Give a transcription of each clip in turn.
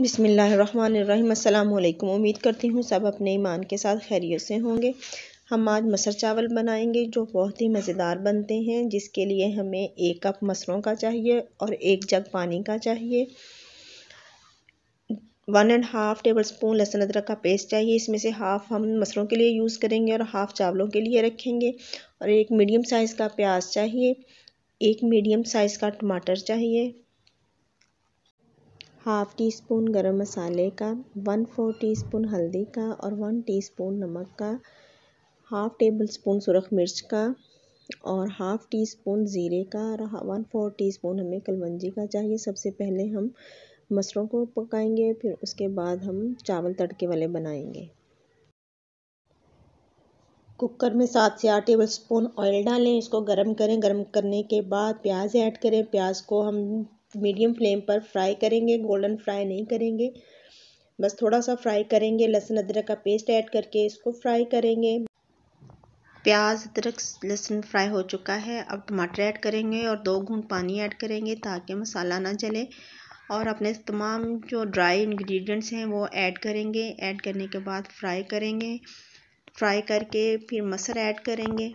बिसमीम् उम्मीद करती हूँ सब अपने ईमान के साथ खैरियत से होंगे हम आज मसर चावल बनाएंगे जो बहुत ही मज़ेदार बनते हैं जिसके लिए हमें एक कप मसरों का चाहिए और एक जग पानी का चाहिए one and half tablespoon लहसुन अदरक का पेस्ट चाहिए इसमें से हाफ़ हम मसरों के लिए यूज़ करेंगे और हाफ़ चावलों के लिए रखेंगे और एक मीडियम साइज़ का प्याज चाहिए एक मीडियम साइज़ का टमाटर चाहिए हाफ़ टी स्पून गरम मसाले का वन फोर टी स्पून हल्दी का और वन टी स्पून नमक का हाफ़ टेबल स्पून सुरख मिर्च का और हाफ़ टी स्पून ज़ीरे का और वन फोर टी स्पून हमें कलवंजी का चाहिए सबसे पहले हम मसरों को पकाएंगे फिर उसके बाद हम चावल तड़के वाले बनाएंगे कुकर में सात से आठ टेबल स्पून ऑयल डालें इसको गर्म करें गर्म करने के बाद प्याज ऐड करें प्याज को हम मीडियम फ्लेम पर फ्राई करेंगे गोल्डन फ्राई नहीं करेंगे बस थोड़ा सा फ्राई करेंगे लहसुन अदरक का पेस्ट ऐड करके इसको फ्राई करेंगे प्याज अदरक लहसुन फ्राई हो चुका है अब टमाटर ऐड करेंगे और दो घूंट पानी ऐड करेंगे ताकि मसाला ना जले और अपने तमाम जो ड्राई इंग्रेडिएंट्स हैं वो ऐड करेंगे ऐड करने के बाद फ्राई करेंगे फ्राई करके फिर मसर ऐड करेंगे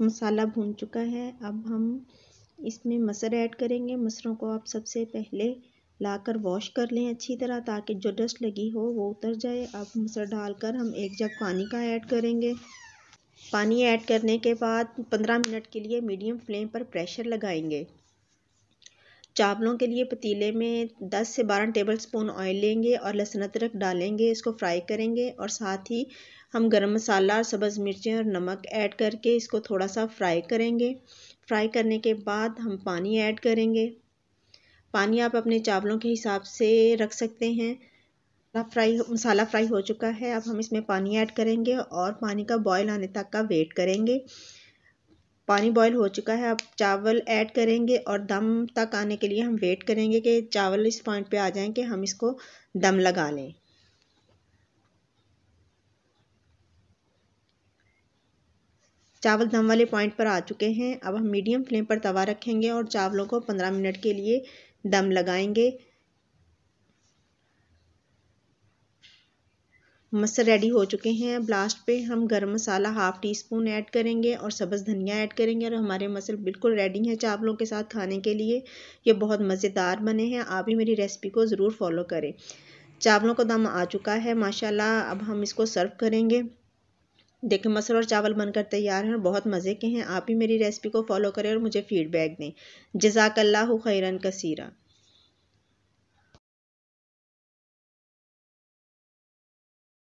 मसाला भून चुका है अब हम इसमें मसर ऐड करेंगे मसरों को आप सबसे पहले लाकर वॉश कर लें अच्छी तरह ताकि जो डस्ट लगी हो वो उतर जाए अब मसर डालकर हम एक जग पानी का ऐड करेंगे पानी ऐड करने के बाद पंद्रह मिनट के लिए मीडियम फ्लेम पर प्रेशर लगाएंगे चावलों के लिए पतीले में 10 से 12 टेबल स्पून ऑयल लेंगे और लहसुन अदरक डालेंगे इसको फ्राई करेंगे और साथ ही हम गरम मसाला और सब्ज़ मिर्चें और नमक ऐड करके इसको थोड़ा सा फ्राई करेंगे फ्राई करने के बाद हम पानी ऐड करेंगे पानी आप अपने चावलों के हिसाब से रख सकते हैं फ्राई मसाला फ्राई हो चुका है अब हम इसमें पानी ऐड करेंगे और पानी का बॉयल आने तक का वेट करेंगे पानी बॉईल हो चुका है अब चावल ऐड करेंगे और दम तक आने के लिए हम वेट करेंगे कि चावल इस पॉइंट पे आ जाएं कि हम इसको दम लगा लें चावल दम वाले पॉइंट पर आ चुके हैं अब हम मीडियम फ्लेम पर तवा रखेंगे और चावलों को पंद्रह मिनट के लिए दम लगाएंगे मसल रेडी हो चुके हैं अब लास्ट पे हम garam masala half teaspoon add करेंगे और सब्ज़ धनिया ऐड करेंगे और हमारे मसल बिल्कुल रेडी हैं चावलों के साथ खाने के लिए ये बहुत मज़ेदार बने हैं आप भी मेरी रेसिपी को ज़रूर फॉलो करें चावलों का दम आ चुका है माशाल्लाह अब हम इसको सर्व करेंगे देखें मसल और चावल बनकर तैयार हैं और बहुत मज़े के हैं आप ही मेरी रेसिपी को फॉलो करें और मुझे फ़ीडबैक दें जजाकल्ला खैरन कसीरा